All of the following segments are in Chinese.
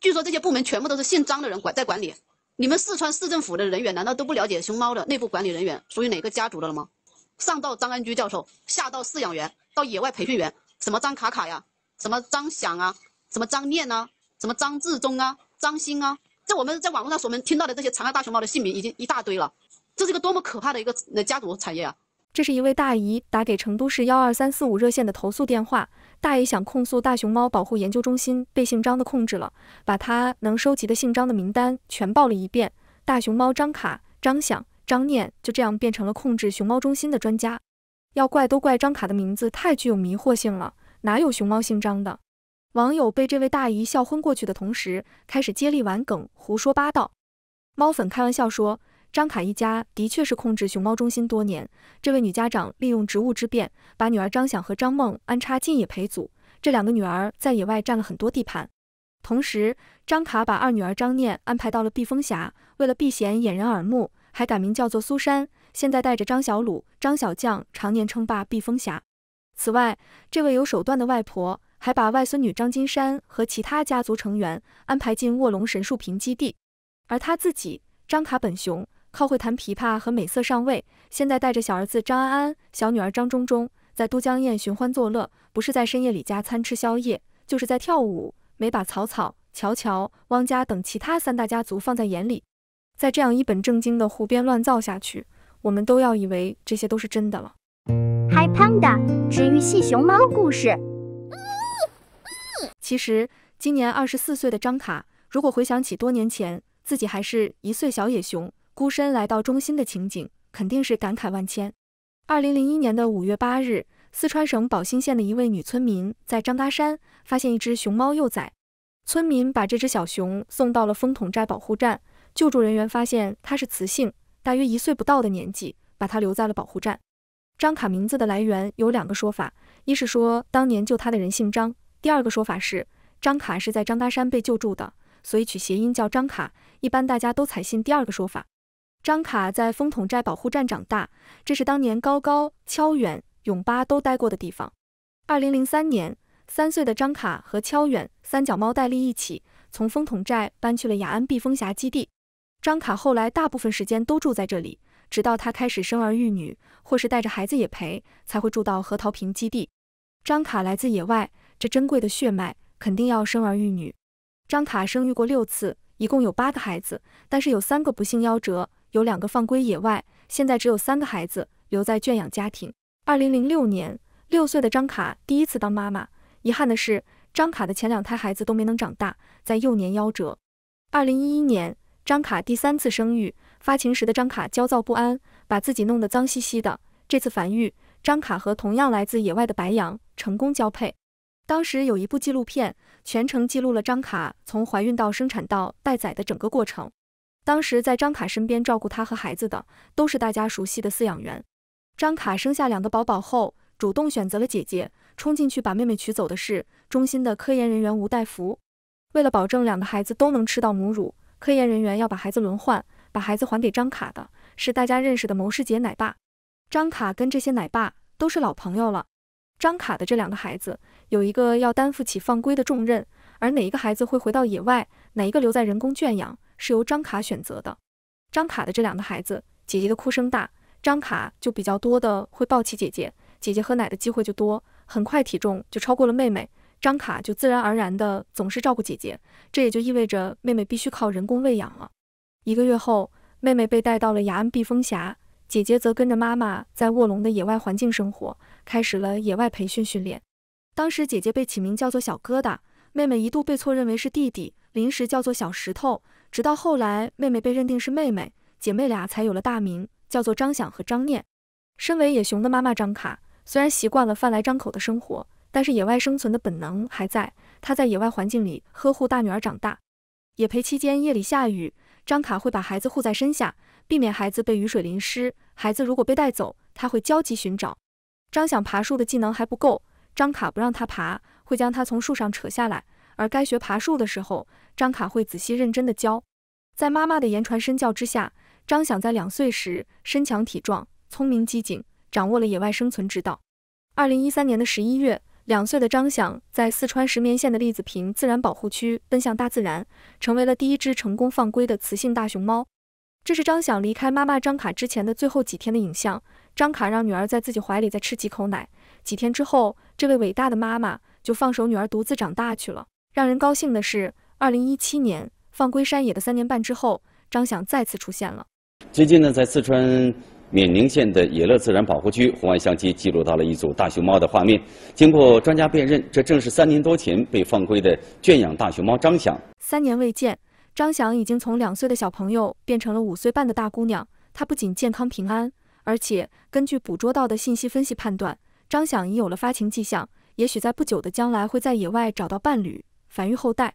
据说这些部门全部都是姓张的人管在管理，你们四川市政府的人员难道都不了解熊猫的内部管理人员属于哪个家族的了吗？上到张安居教授，下到饲养员、到野外培训员，什么张卡卡呀，什么张响啊，什么张念呐，什么张志忠啊，张兴啊，这我们在网络上所们听到的这些长白大熊猫的姓名已经一大堆了，这是一个多么可怕的一个家族产业啊！这是一位大姨打给成都市幺二三四五热线的投诉电话。大姨想控诉大熊猫保护研究中心被姓张的控制了，把她能收集的姓张的名单全报了一遍。大熊猫张卡、张想、张念就这样变成了控制熊猫中心的专家。要怪都怪张卡的名字太具有迷惑性了，哪有熊猫姓张的？网友被这位大姨笑昏过去的同时，开始接力玩梗、胡说八道。猫粉开玩笑说。张卡一家的确是控制熊猫中心多年。这位女家长利用职务之便，把女儿张想和张梦安插进野培组。这两个女儿在野外占了很多地盘。同时，张卡把二女儿张念安排到了避风峡，为了避嫌掩人耳目，还改名叫做苏珊。现在带着张小鲁、张小将常年称霸避风峡。此外，这位有手段的外婆还把外孙女张金山和其他家族成员安排进卧龙神树坪基地，而她自己张卡本熊。靠会弹琵琶和美色上位，现在带着小儿子张安安、小女儿张中中在都江堰寻欢作乐，不是在深夜里加餐吃宵夜，就是在跳舞，没把草草、乔乔、汪家等其他三大家族放在眼里。在这样一本正经的胡编乱造下去，我们都要以为这些都是真的了。Hi Panda，治愈系熊猫故事。其实今年二十四岁的张卡，如果回想起多年前自己还是一岁小野熊。孤身来到中心的情景肯定是感慨万千。二零零一年的五月八日，四川省宝兴县的一位女村民在张嘎山发现一只熊猫幼崽，村民把这只小熊送到了风筒寨保护站。救助人员发现它是雌性，大约一岁不到的年纪，把它留在了保护站。张卡名字的来源有两个说法，一是说当年救他的人姓张，第二个说法是张卡是在张嘎山被救助的，所以取谐音叫张卡。一般大家都采信第二个说法。张卡在风筒寨保护站长大，这是当年高高、敲远、永巴都待过的地方。二零零三年，三岁的张卡和敲远、三脚猫戴笠一起从风筒寨搬去了雅安避风峡基地。张卡后来大部分时间都住在这里，直到他开始生儿育女，或是带着孩子也陪，才会住到核桃坪基地。张卡来自野外，这珍贵的血脉肯定要生儿育女。张卡生育过六次，一共有八个孩子，但是有三个不幸夭折。有两个放归野外，现在只有三个孩子留在圈养家庭。二零零六年，六岁的张卡第一次当妈妈。遗憾的是，张卡的前两胎孩子都没能长大，在幼年夭折。二零一一年，张卡第三次生育，发情时的张卡焦躁不安，把自己弄得脏兮兮的。这次繁育，张卡和同样来自野外的白羊成功交配。当时有一部纪录片，全程记录了张卡从怀孕到生产到待崽的整个过程。当时在张卡身边照顾他和孩子的都是大家熟悉的饲养员。张卡生下两个宝宝后，主动选择了姐姐，冲进去把妹妹取走的是中心的科研人员吴代福。为了保证两个孩子都能吃到母乳，科研人员要把孩子轮换，把孩子还给张卡的是大家认识的谋世杰奶爸。张卡跟这些奶爸都是老朋友了。张卡的这两个孩子有一个要担负起放归的重任，而哪一个孩子会回到野外，哪一个留在人工圈养？是由张卡选择的。张卡的这两个孩子，姐姐的哭声大，张卡就比较多的会抱起姐姐，姐姐喝奶的机会就多，很快体重就超过了妹妹。张卡就自然而然的总是照顾姐姐，这也就意味着妹妹必须靠人工喂养了。一个月后，妹妹被带到了雅安避风峡，姐姐则跟着妈妈在卧龙的野外环境生活，开始了野外培训训练。当时姐姐被起名叫做小疙瘩，妹妹一度被错认为是弟弟，临时叫做小石头。直到后来，妹妹被认定是妹妹，姐妹俩才有了大名，叫做张想和张念。身为野熊的妈妈张卡，虽然习惯了饭来张口的生活，但是野外生存的本能还在。她在野外环境里呵护大女儿长大。野培期间夜里下雨，张卡会把孩子护在身下，避免孩子被雨水淋湿。孩子如果被带走，他会焦急寻找。张想爬树的技能还不够，张卡不让他爬，会将他从树上扯下来。而该学爬树的时候，张卡会仔细认真的教。在妈妈的言传身教之下，张想在两岁时身强体壮、聪明机警，掌握了野外生存之道。二零一三年的十一月，两岁的张想在四川石棉县的栗子坪自然保护区奔向大自然，成为了第一只成功放归的雌性大熊猫。这是张想离开妈妈张卡之前的最后几天的影像。张卡让女儿在自己怀里再吃几口奶。几天之后，这位伟大的妈妈就放手女儿独自长大去了。让人高兴的是，二零一七年放归山野的三年半之后，张响再次出现了。最近呢，在四川冕宁县的野乐自然保护区，红外相机记录到了一组大熊猫的画面。经过专家辨认，这正是三年多前被放归的圈养大熊猫张响。三年未见，张响已经从两岁的小朋友变成了五岁半的大姑娘。她不仅健康平安，而且根据捕捉到的信息分析判断，张响已有了发情迹象，也许在不久的将来会在野外找到伴侣。繁育后代，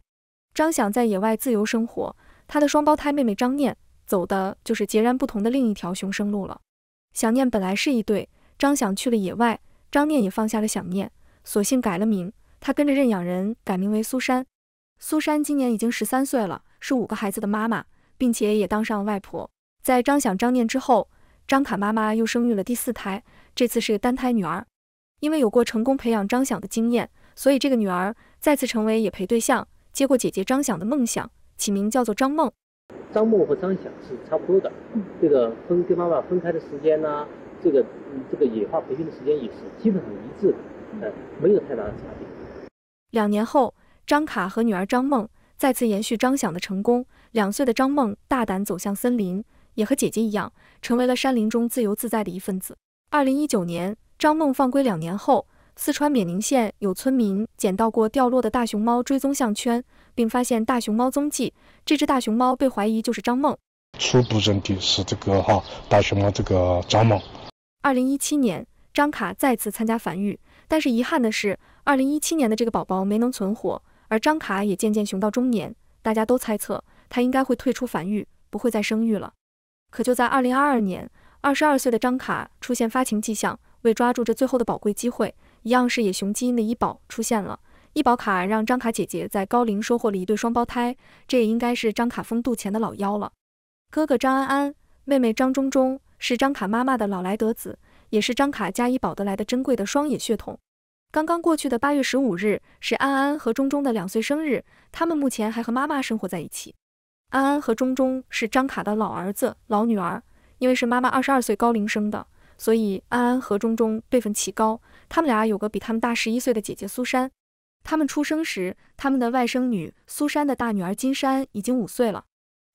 张想在野外自由生活，他的双胞胎妹妹张念走的就是截然不同的另一条熊生路了。想念本来是一对，张想去了野外，张念也放下了想念，索性改了名，他跟着认养人改名为苏珊。苏珊今年已经十三岁了，是五个孩子的妈妈，并且也当上了外婆。在张想、张念之后，张卡妈妈又生育了第四胎，这次是单胎女儿。因为有过成功培养张想的经验。所以，这个女儿再次成为野培对象，接过姐姐张想的梦想，起名叫做张梦。张梦和张想是差不多的，这个分跟妈妈分开的时间呢，这个这个野化培训的时间也是基本上一致的，呃，没有太大的差别。两年后，张卡和女儿张梦再次延续张想的成功。两岁的张梦大胆走向森林，也和姐姐一样，成为了山林中自由自在的一份子。二零一九年，张梦放归两年后。四川冕宁县有村民捡到过掉落的大熊猫追踪项圈，并发现大熊猫踪迹。这只大熊猫被怀疑就是张梦。初步认定是这个哈大熊猫这个张梦。二零一七年，张卡再次参加繁育，但是遗憾的是，二零一七年的这个宝宝没能存活，而张卡也渐渐熊到中年。大家都猜测他应该会退出繁育，不会再生育了。可就在二零二二年，二十二岁的张卡出现发情迹象，为抓住这最后的宝贵机会。一样是野熊基因的医保出现了，医保卡让张卡姐姐在高龄收获了一对双胞胎，这也应该是张卡风度前的老幺了。哥哥张安安，妹妹张中中，是张卡妈妈的老来得子，也是张卡加医保得来的珍贵的双野血统。刚刚过去的八月十五日是安安和中中的两岁生日，他们目前还和妈妈生活在一起。安安和中中是张卡的老儿子、老女儿，因为是妈妈二十二岁高龄生的。所以安安和钟钟辈分奇高，他们俩有个比他们大十一岁的姐姐苏珊。他们出生时，他们的外甥女苏珊的大女儿金山已经五岁了。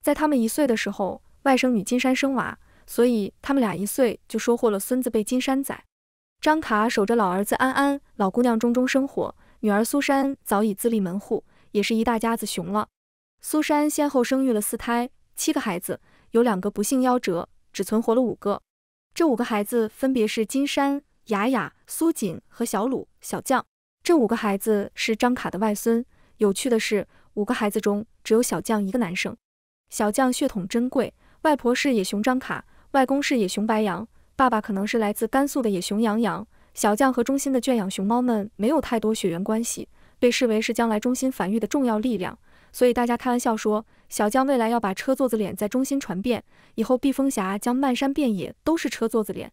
在他们一岁的时候，外甥女金山生娃，所以他们俩一岁就收获了孙子辈金山仔。张卡守着老儿子安安，老姑娘中中生活，女儿苏珊早已自立门户，也是一大家子熊了。苏珊先后生育了四胎，七个孩子，有两个不幸夭折，只存活了五个。这五个孩子分别是金山、雅雅、苏锦和小鲁、小将。这五个孩子是张卡的外孙。有趣的是，五个孩子中只有小将一个男生。小将血统珍贵，外婆是野熊张卡，外公是野熊白羊，爸爸可能是来自甘肃的野熊杨杨。小将和中心的圈养熊猫们没有太多血缘关系，被视为是将来中心繁育的重要力量。所以大家开玩笑说，小将未来要把车座子脸在中心传遍，以后避风峡将漫山遍野都是车座子脸。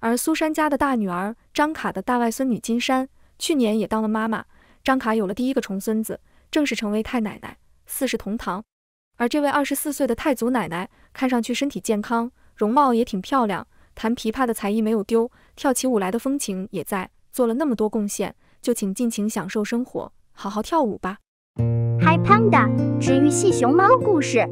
而苏珊家的大女儿张卡的大外孙女金山，去年也当了妈妈，张卡有了第一个重孙子，正式成为太奶奶，四世同堂。而这位二十四岁的太祖奶奶，看上去身体健康，容貌也挺漂亮，弹琵琶的才艺没有丢，跳起舞来的风情也在。做了那么多贡献，就请尽情享受生活，好好跳舞吧。Hi Panda，治愈系熊猫故事。